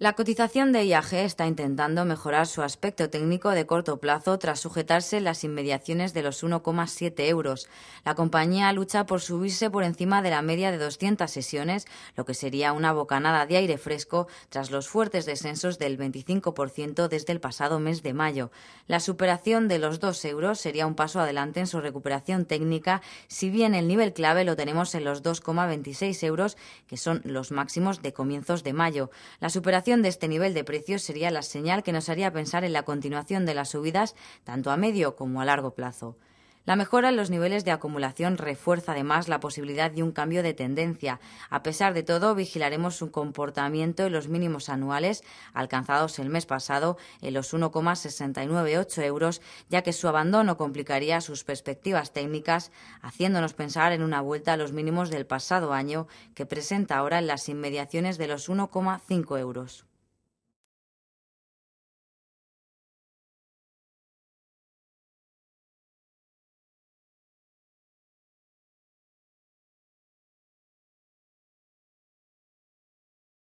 La cotización de IAG está intentando mejorar su aspecto técnico de corto plazo tras sujetarse las inmediaciones de los 1,7 euros. La compañía lucha por subirse por encima de la media de 200 sesiones, lo que sería una bocanada de aire fresco tras los fuertes descensos del 25% desde el pasado mes de mayo. La superación de los 2 euros sería un paso adelante en su recuperación técnica, si bien el nivel clave lo tenemos en los 2,26 euros, que son los máximos de comienzos de mayo. La superación de este nivel de precios sería la señal que nos haría pensar en la continuación de las subidas tanto a medio como a largo plazo. La mejora en los niveles de acumulación refuerza además la posibilidad de un cambio de tendencia. A pesar de todo, vigilaremos su comportamiento en los mínimos anuales alcanzados el mes pasado en los 1,698 euros, ya que su abandono complicaría sus perspectivas técnicas, haciéndonos pensar en una vuelta a los mínimos del pasado año que presenta ahora en las inmediaciones de los 1,5 euros.